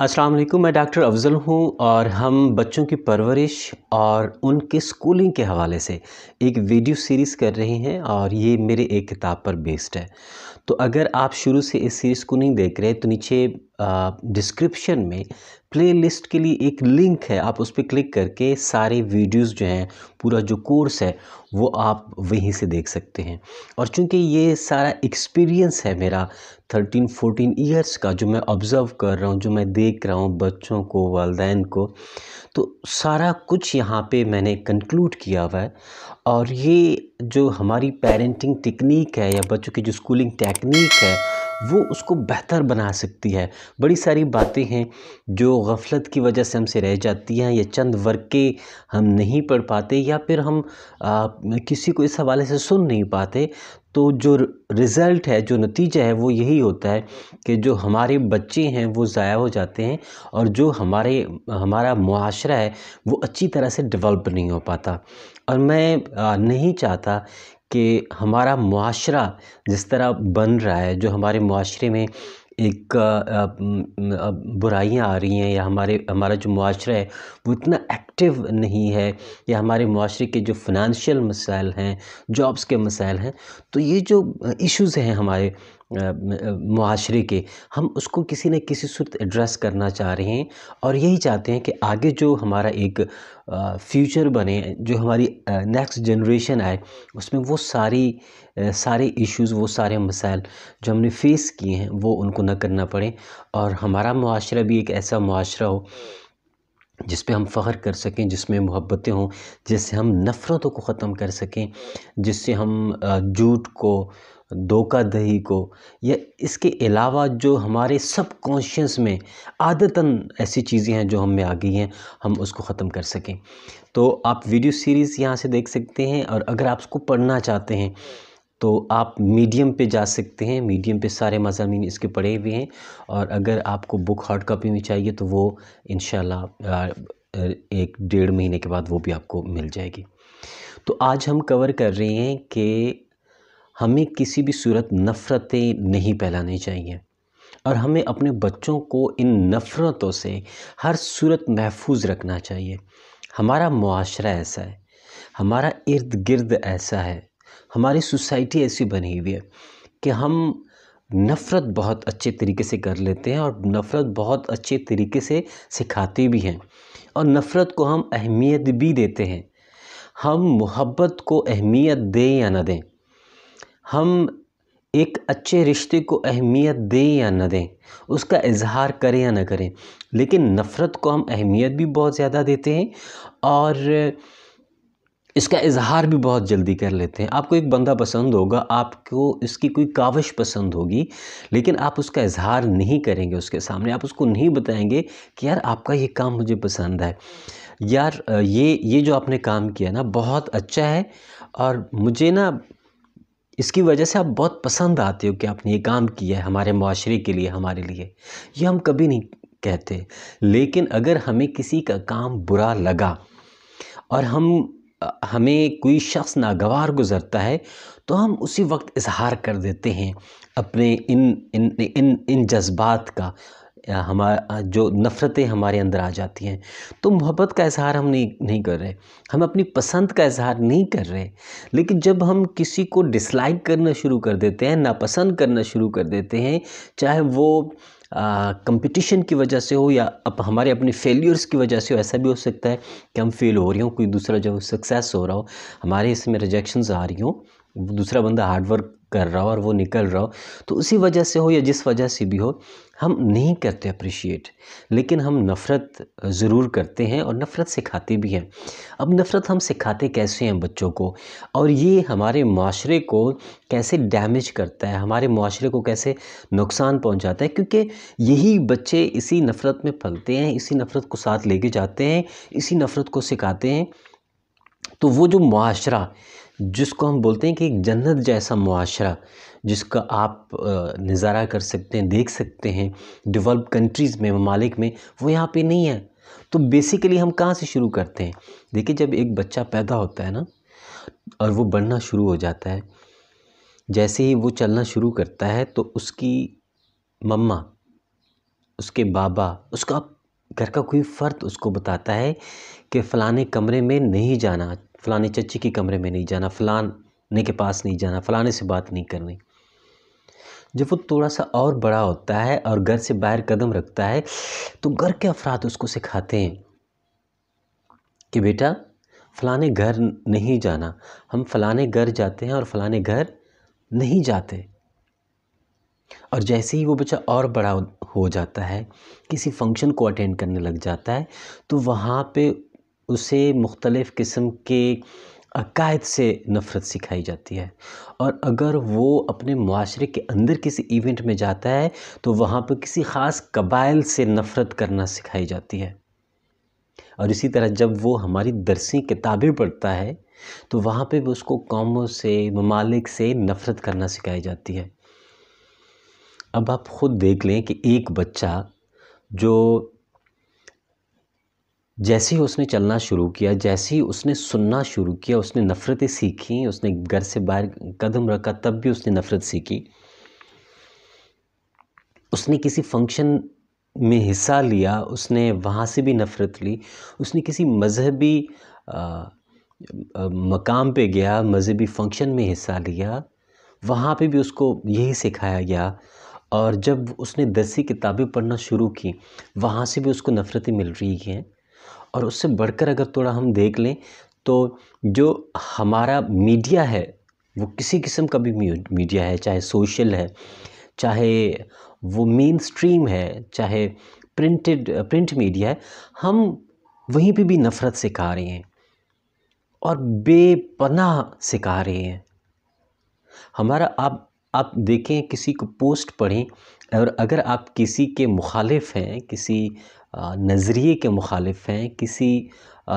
अस्सलाम वालेकुम मैं डॉक्टर अफजल हूँ और हम बच्चों की परवरिश और उनके स्कूलिंग के हवाले से एक वीडियो सीरीज़ कर रहे हैं और ये मेरे एक किताब पर बेस्ड है तो अगर आप शुरू से इस सीरीज़ को नहीं देख रहे तो नीचे डिस्क्रिप्शन में प्लेलिस्ट के लिए एक लिंक है आप उस पर क्लिक करके सारे वीडियोस जो हैं पूरा जो कोर्स है वो आप वहीं से देख सकते हैं और चूंकि ये सारा एक्सपीरियंस है मेरा थर्टीन फोर्टीन ईयर्स का जो मैं ऑब्ज़र्व कर रहा हूँ जो मैं देख रहा हूँ बच्चों को वालदेन को तो सारा कुछ यहाँ पे मैंने कंक्लूड किया हुआ है और ये जो हमारी पेरेंटिंग टेक्निक है या बच्चों की जो स्कूलिंग टेक्निक है वो उसको बेहतर बना सकती है बड़ी सारी बातें हैं जो गफलत की वजह से हमसे रह जाती हैं या चंद के हम नहीं पढ़ पाते या फिर हम आ, किसी को इस हवाले से सुन नहीं पाते तो जो रिज़ल्ट है जो नतीजा है वो यही होता है कि जो हमारे बच्चे हैं वो ज़ाया हो जाते हैं और जो हमारे हमारा माशरा है वो अच्छी तरह से डेवलप नहीं हो पाता और मैं नहीं चाहता कि हमारा मुआशरा जिस तरह बन रहा है जो हमारे माशरे में एक बुराइयाँ आ रही हैं या हमारे हमारा जो माशरा है वो इतना एक्टिव नहीं है या हमारे माशरे के जो फिनंशियल मसाइल हैं जॉब्स के मसाइल हैं तो ये जो इश्यूज़ हैं हमारे माशरे के हम उसको किसी न किसी सूरत एड्रेस करना चाह रहे हैं और यही चाहते हैं कि आगे जो हमारा एक फ्यूचर बने जो हमारी नेक्स्ट जनरेशन आए उसमें वो सारी सारे इश्यूज़ वो सारे मसाइल जो हमने फ़ेस किए हैं वो उनको न करना पड़े और हमारा माशरा भी एक ऐसा माशरा हो जिस पे हम फ़ख्र कर सकें जिसमें मोहब्बतें हों जिससे हम नफ़रतों को ख़त्म कर सकें जिससे हम झूठ को धोखा दही को या इसके अलावा जो हमारे सब कॉन्शियस में आदतन ऐसी चीज़ें हैं जो हम में आ गई हैं हम उसको ख़त्म कर सकें तो आप वीडियो सीरीज़ यहाँ से देख सकते हैं और अगर आप उसको पढ़ना चाहते हैं तो आप मीडियम पे जा सकते हैं मीडियम पे सारे मजामी इसके पढ़े हुए हैं और अगर आपको बुक हार्ड कापी में चाहिए तो वो इन एक डेढ़ महीने के बाद वो भी आपको मिल जाएगी तो आज हम कवर कर रहे हैं कि हमें किसी भी सूरत नफ़रतें नहीं फैलानी चाहिए और हमें अपने बच्चों को इन नफ़रतों से हर सूरत महफूज रखना चाहिए हमारा मुआरा ऐसा है हमारा इर्द गिर्द ऐसा है हमारी सोसाइटी ऐसी बनी हुई है कि हम नफ़रत बहुत अच्छे तरीके से कर लेते हैं और नफ़रत बहुत अच्छे तरीके से सिखाते भी हैं और नफ़रत को हम अहमियत भी देते हैं हम मोहब्बत को अहमियत दें या ना दें हम एक अच्छे रिश्ते को अहमियत दें या ना दें उसका इज़हार करें या ना करें लेकिन नफ़रत को हम अहमियत भी बहुत ज़्यादा देते हैं और इसका इज़हार भी बहुत जल्दी कर लेते हैं आपको एक बंदा पसंद होगा आपको इसकी कोई काविश पसंद होगी लेकिन आप उसका इज़हार नहीं करेंगे उसके सामने आप उसको नहीं बताएंगे कि यार आपका ये काम मुझे पसंद है यार ये ये जो आपने काम किया ना बहुत अच्छा है और मुझे ना इसकी वजह से आप बहुत पसंद आते हो कि आपने ये काम किया है हमारे माशरे के लिए हमारे लिए ये हम कभी नहीं कहते लेकिन अगर हमें किसी का काम बुरा लगा और हम हमें कोई शख्स नागवार गुज़रता है तो हम उसी वक्त इजहार कर देते हैं अपने इन इन इन इन जज्बात का हमारा जो नफ़रतें हमारे अंदर आ जाती हैं तो मोहब्बत का इज़हार हम नहीं नहीं कर रहे हम अपनी पसंद का इज़हार नहीं कर रहे लेकिन जब हम किसी को डिसलाइक करना शुरू कर देते हैं नापसंद करना शुरू कर देते हैं चाहे वो कंपटीशन की वजह से हो या अप हमारे अपने फेलियर्स की वजह से हो ऐसा भी हो सकता है कि हम फेल हो रही हों कोई दूसरा जब सक्सेस हो रहा हो हमारे इसमें रिजेक्शन आ रही हों दूसरा बंदा हार्डवर्क कर रहा हो और वो निकल रहा हो तो उसी वजह से हो या जिस वजह से भी हो हम नहीं करते अप्रिशिएट लेकिन हम नफ़रत ज़रूर करते हैं और नफ़रत सिखाते भी हैं अब नफ़रत हम सिखाते कैसे हैं बच्चों को और ये हमारे माशरे को कैसे डैमेज करता है हमारे माशरे को कैसे नुकसान पहुंचाता है क्योंकि यही बच्चे इसी नफ़रत में पलते हैं इसी नफ़रत को साथ लेके जाते हैं इसी नफ़रत को सिखाते हैं तो वो जो माशरा जिसको हम बोलते हैं कि एक जन्नत जैसा मुआरा जिसका आप नज़ारा कर सकते हैं देख सकते हैं डेवलप कंट्रीज़ में ममालिक में वो यहाँ पे नहीं है तो बेसिकली हम कहाँ से शुरू करते हैं देखिए जब एक बच्चा पैदा होता है ना और वो बढ़ना शुरू हो जाता है जैसे ही वो चलना शुरू करता है तो उसकी मम्मा उसके बाबा उसका घर का कोई फ़र्द उसको बताता है कि फ़लाने कमरे में नहीं जाना फ़लानी चची के कमरे में नहीं जाना फ़लाने के पास नहीं जाना फ़लाने से बात नहीं करनी जब वो थोड़ा सा और बड़ा होता है और घर से बाहर कदम रखता है तो घर के अफराद उसको सिखाते हैं कि बेटा फ़लाने घर नहीं जाना हम फ़लाने घर जाते हैं और फ़लाने घर नहीं जाते और जैसे ही वो बच्चा और बड़ा हो जाता है किसी फंक्शन को अटेंड करने लग जाता है तो वहाँ पे उसे मुख्तलिफ़ किस्म के अकायद से नफ़रत सिखाई जाती है और अगर वो अपने माशरे के अंदर किसी इवेंट में जाता है तो वहाँ पर किसी ख़ास कबाइल से नफ़रत करना सिखाई जाती है और इसी तरह जब वो हमारी दरसी किताबें पढ़ता है तो वहाँ पे भी उसको कौमों से ममालिक से नफ़रत करना सिखाई जाती है अब आप ख़ुद देख लें कि एक बच्चा जो जैसे ही उसने चलना शुरू किया जैसे ही उसने सुनना शुरू किया उसने नफ़रतें सीखी उसने घर से बाहर कदम रखा तब भी उसने नफ़रत सीखी उसने किसी फंक्शन में हिस्सा लिया उसने वहाँ से भी नफ़रत ली उसने किसी मजहबी मकाम पे गया मजहबी फंक्शन में हिस्सा लिया वहाँ पे भी उसको यही सिखाया गया और जब उसने दसी किताबें पढ़ना शुरू की वहाँ से भी उसको नफ़रतें मिल रही हैं और उससे बढ़कर अगर थोड़ा हम देख लें तो जो हमारा मीडिया है वो किसी किस्म का भी मीडिया है चाहे सोशल है चाहे वो मेन स्ट्रीम है चाहे प्रिंटेड प्रिंट मीडिया है हम वहीं पे भी नफ़रत सिखा रहे हैं और बेपनाह सिखा रहे हैं हमारा आप आप देखें किसी को पोस्ट पढ़ें और अगर आप किसी के मुखालिफ हैं किसी नज़रिए के मुखालिफ हैं किसी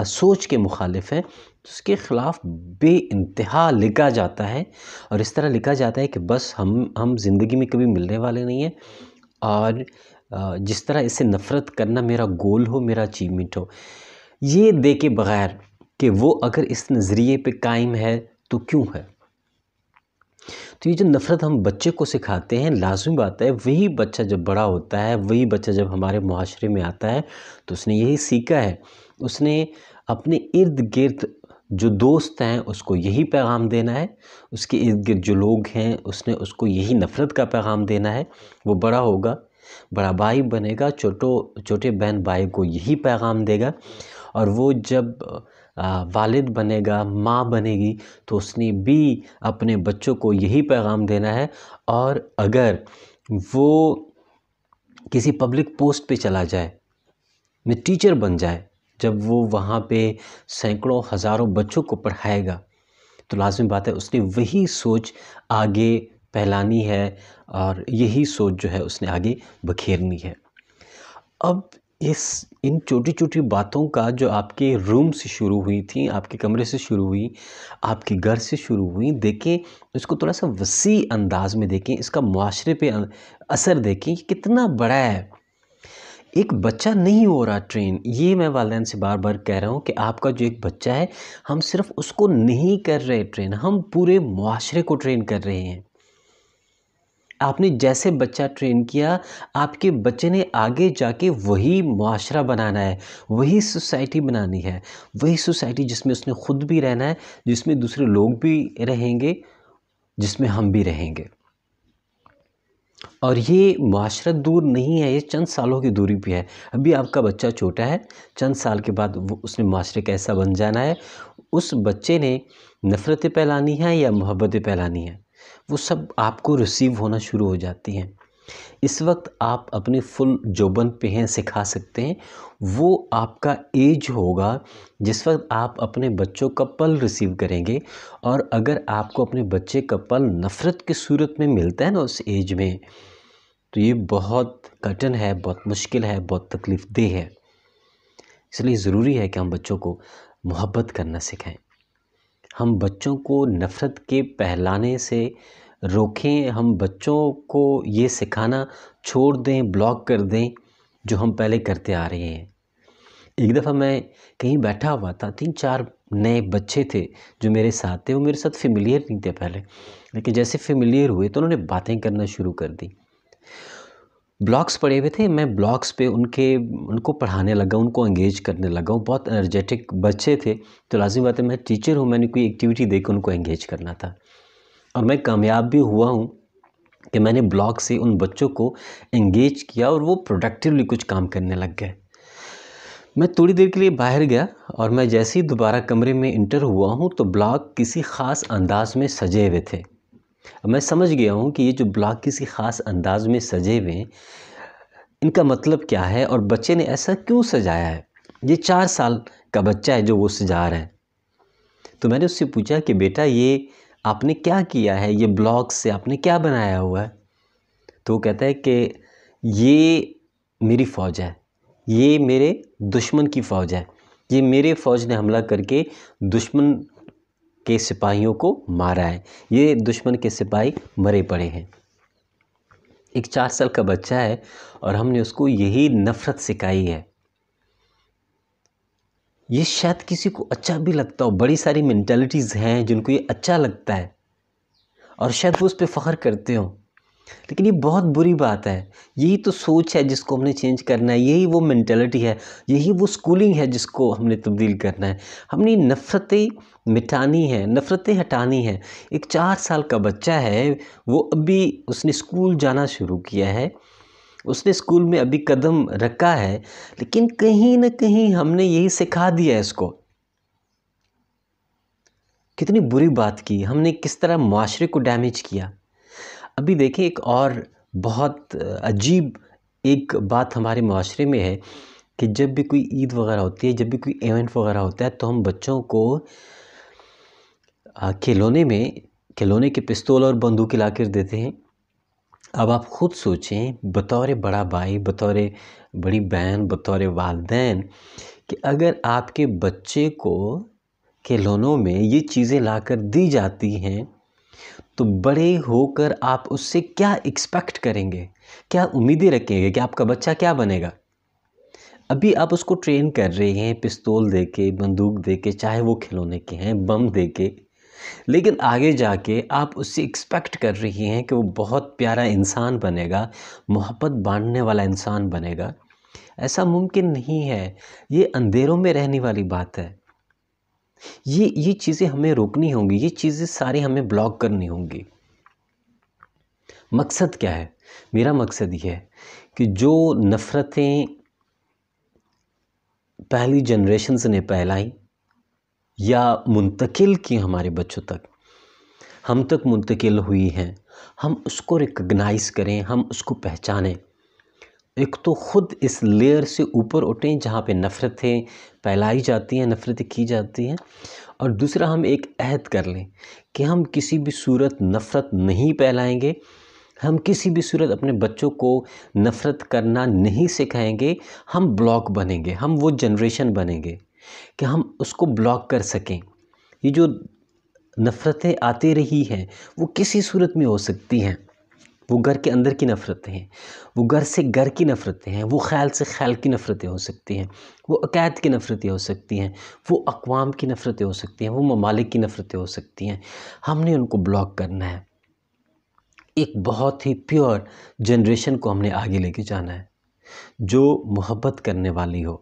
सोच के मुखालिफ हैं तो उसके ख़िलाफ़ बे इंतहा लिखा जाता है और इस तरह लिखा जाता है कि बस हम हम ज़िंदगी में कभी मिलने वाले नहीं हैं और जिस तरह इसे नफ़रत करना मेरा गोल हो मेरा अचीवमेंट हो ये दे के बग़ैर कि वो अगर इस नज़रिए पे कायम है तो क्यों है तो ये जो नफ़रत हम बच्चे को सिखाते हैं लाज़मी बात है वही बच्चा जब बड़ा होता है वही बच्चा जब हमारे माशरे में आता है तो उसने यही सीखा है उसने अपने इर्द गिर्द जो दोस्त हैं उसको यही पैगाम देना है उसके इर्द गिर्द जो लोग हैं उसने उसको यही नफ़रत का पैगाम देना है वो बड़ा होगा बड़ा भाई बनेगा छोटो छोटे बहन भाई को यही पैगाम देगा और वो जब वालिद बनेगा माँ बनेगी तो उसने भी अपने बच्चों को यही पैगाम देना है और अगर वो किसी पब्लिक पोस्ट पे चला जाए मैं टीचर बन जाए जब वो वहाँ पे सैकड़ों हज़ारों बच्चों को पढ़ाएगा तो लाजमी बात है उसने वही सोच आगे फैलानी है और यही सोच जो है उसने आगे बखेरनी है अब ये इन छोटी छोटी बातों का जो आपके रूम से शुरू हुई थी आपके कमरे से शुरू हुई आपके घर से शुरू हुई देखें इसको थोड़ा सा वसी अंदाज में देखें इसका माशरे पे अं, असर देखें कितना बड़ा है एक बच्चा नहीं हो रहा ट्रेन ये मैं वालदेन से बार बार कह रहा हूँ कि आपका जो एक बच्चा है हम सिर्फ उसको नहीं कर रहे ट्रेन हम पूरे माशरे को ट्रेन कर रहे हैं आपने जैसे बच्चा ट्रेन किया आपके बच्चे ने आगे जाके वही माशरा बनाना है वही सोसाइटी बनानी है वही सोसाइटी जिसमें उसने खुद भी रहना है जिसमें दूसरे लोग भी रहेंगे जिसमें हम भी रहेंगे और ये माशरा दूर नहीं है ये चंद सालों की दूरी पे है अभी आपका बच्चा छोटा है चंद साल के बाद वो उसने माशरे कैसा बन जाना है उस बच्चे ने नफ़रतें फैलानी है या मोहब्बतें फैलानी है वो सब आपको रिसीव होना शुरू हो जाती हैं इस वक्त आप अपने फुल जोबन पे हैं सिखा सकते हैं वो आपका एज होगा जिस वक्त आप अपने बच्चों का पल रिसीव करेंगे और अगर आपको अपने बच्चे का पल नफ़रत की सूरत में मिलता है ना उस एज में तो ये बहुत कठिन है बहुत मुश्किल है बहुत तकलीफ़ देह है इसलिए ज़रूरी है कि हम बच्चों को मोहब्बत करना सिखाएं हम बच्चों को नफ़रत के पहलाने से रोकें हम बच्चों को ये सिखाना छोड़ दें ब्लॉक कर दें जो हम पहले करते आ रहे हैं एक दफ़ा मैं कहीं बैठा हुआ था तीन चार नए बच्चे थे जो मेरे साथ थे वो मेरे साथ फेमिलियर नहीं थे पहले लेकिन जैसे फेमिलियर हुए तो उन्होंने बातें करना शुरू कर दी ब्लॉग्स पढ़े हुए थे मैं ब्लॉग्स पे उनके उनको पढ़ाने लगा उनको एंगेज करने लगा बहुत एनर्जेटिक बच्चे थे तो लाजिम बात है मैं टीचर हूँ मैंने कोई एक्टिविटी देकर उनको एंगेज करना था और मैं कामयाब भी हुआ हूँ कि मैंने ब्लॉग से उन बच्चों को एंगेज किया और वो प्रोडक्टिवली कुछ काम करने लग गए मैं थोड़ी देर के लिए बाहर गया और मैं जैसे ही दोबारा कमरे में इंटर हुआ हूँ तो ब्लॉग किसी ख़ास अंदाज में सजे हुए थे अब मैं समझ गया हूँ कि ये जो ब्लॉग किसी ख़ास अंदाज में सजे हुए हैं इनका मतलब क्या है और बच्चे ने ऐसा क्यों सजाया है ये चार साल का बच्चा है जो वो सजा रहा है तो मैंने उससे पूछा कि बेटा ये आपने क्या किया है ये ब्लॉग से आपने क्या बनाया हुआ है तो वो कहता है कि ये मेरी फ़ौज है ये मेरे दुश्मन की फ़ौज है ये मेरे फ़ौज ने हमला करके दुश्मन के सिपाहियों को मारा है ये दुश्मन के सिपाही मरे पड़े हैं एक चार साल का बच्चा है और हमने उसको यही नफ़रत सिखाई है ये शायद किसी को अच्छा भी लगता हो बड़ी सारी मैंटेलिटीज़ हैं जिनको ये अच्छा लगता है और शायद वो उस पर फ़ख्र करते हों लेकिन ये बहुत बुरी बात है यही तो सोच है जिसको हमने चेंज करना है यही वो मैंटेलिटी है यही वो स्कूलिंग है जिसको हमने तब्दील करना है हमने नफ़रतें मिटानी है नफ़रतें हटानी है एक चार साल का बच्चा है वो अभी उसने स्कूल जाना शुरू किया है उसने स्कूल में अभी कदम रखा है लेकिन कहीं ना कहीं हमने यही सिखा दिया है इसको कितनी बुरी बात की हमने किस तरह माशरे को डैमेज किया अभी देखिए एक और बहुत अजीब एक बात हमारे माशरे में है कि जब भी कोई ईद वगैरह होती है जब भी कोई इवेंट वगैरह होता है तो हम बच्चों को खिलौने में खिलौने के पिस्तौल और बंदूक ला कर देते हैं अब आप ख़ुद सोचें बतौर बड़ा भाई बतौर बड़ी बहन बतौर वालदेन कि अगर आपके बच्चे को खिलौनों में ये चीज़ें ला कर दी जाती हैं तो बड़े होकर आप उससे क्या एक्सपेक्ट करेंगे क्या उम्मीदें रखेंगे कि आपका बच्चा क्या बनेगा अभी आप उसको ट्रेन कर रहे हैं पिस्तौल दे के बंदूक दे के चाहे वो खिलौने के हैं बम दे के लेकिन आगे जाके आप उससे एक्सपेक्ट कर रही हैं कि वो बहुत प्यारा इंसान बनेगा मोहब्बत बांटने वाला इंसान बनेगा ऐसा मुमकिन नहीं है ये अंधेरों में रहने वाली बात है ये ये चीज़ें हमें रोकनी होंगी ये चीज़ें सारी हमें ब्लॉक करनी होंगी मकसद क्या है मेरा मकसद ये है कि जो नफ़रतें पहली जनरेशन ने फैलाई या मुंतकिल की हमारे बच्चों तक हम तक मुंतकिल हुई हैं हम उसको रिकग्नाइज करें हम उसको पहचानें एक तो ख़ुद इस लेयर से ऊपर उठें जहाँ पे नफ़रतें फैलाई जाती हैं नफ़रतें की जाती हैं और दूसरा हम एक अहद कर लें कि हम किसी भी सूरत नफ़रत नहीं फैलाएंगे हम किसी भी सूरत अपने बच्चों को नफ़रत करना नहीं सिखाएंगे हम ब्लॉक बनेंगे हम वो जनरेशन बनेंगे कि हम उसको ब्लॉक कर सकें ये जो नफ़रतें आती रही हैं वो किसी सूरत में हो सकती हैं वो घर के अंदर की नफ़रतें हैं वो घर से घर की नफ़रतें हैं वो ख्याल से ख्याल की नफ़रतें हो सकती हैं वो अकैद की नफ़रतें हो सकती हैं वो अकवाम की नफ़रतें हो सकती हैं वो ममालिक की नफ़रतें हो सकती हैं हमने उनको ब्लॉक करना है एक बहुत ही प्योर जनरेशन को हमने आगे लेके जाना है जो मोहब्बत करने वाली हो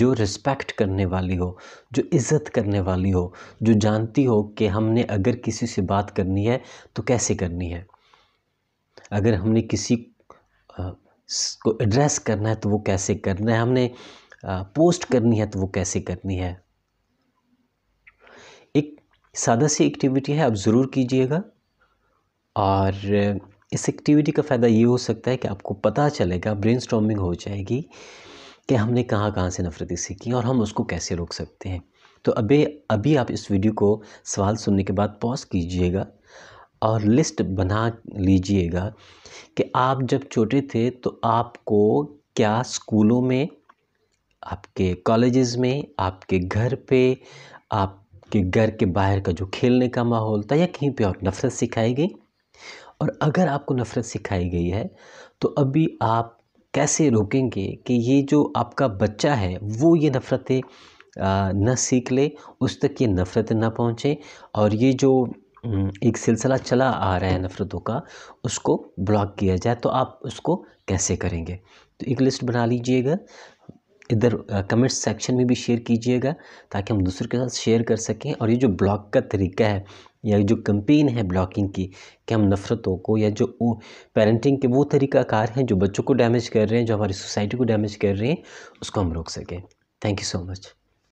जो रिस्पेक्ट करने वाली हो जो इज़्ज़त करने वाली हो जो जानती हो कि हमने अगर किसी से बात करनी है तो कैसे करनी है अगर हमने किसी को एड्रेस करना है तो वो कैसे करना है हमने पोस्ट करनी है तो वो कैसे करनी है एक सादा सी एक्टिविटी है आप ज़रूर कीजिएगा और इस एक्टिविटी का फ़ायदा ये हो सकता है कि आपको पता चलेगा ब्रेन हो जाएगी कि हमने कहाँ कहाँ से नफ़रतें सीखी और हम उसको कैसे रोक सकते हैं तो अभी अभी आप इस वीडियो को सवाल सुनने के बाद पॉज कीजिएगा और लिस्ट बना लीजिएगा कि आप जब छोटे थे तो आपको क्या स्कूलों में आपके कॉलेजेस में आपके घर पे आपके घर के बाहर का जो खेलने का माहौल था या कहीं पे और नफ़रत सिखाई गई और अगर आपको नफ़रत सिखाई गई है तो अभी आप कैसे रोकेंगे कि ये जो आपका बच्चा है वो ये नफ़रतें न सीख ले उस तक ये नफ़रत ना पहुँचे और ये जो हम्म, एक सिलसिला चला आ रहा है नफ़रतों का उसको ब्लॉक किया जाए तो आप उसको कैसे करेंगे तो एक लिस्ट बना लीजिएगा इधर कमेंट सेक्शन में भी शेयर कीजिएगा ताकि हम दूसरों के साथ शेयर कर सकें और ये जो ब्लॉक का तरीका है या जो कंपेन है ब्लॉकिंग की कि हम नफ़रतों को या जो पेरेंटिंग के वो तरीक़ाकार हैं जो बच्चों को डैमेज कर रहे हैं जो हमारी सोसाइटी को डैमेज कर रहे हैं उसको हम रोक सकें थैंक यू सो मच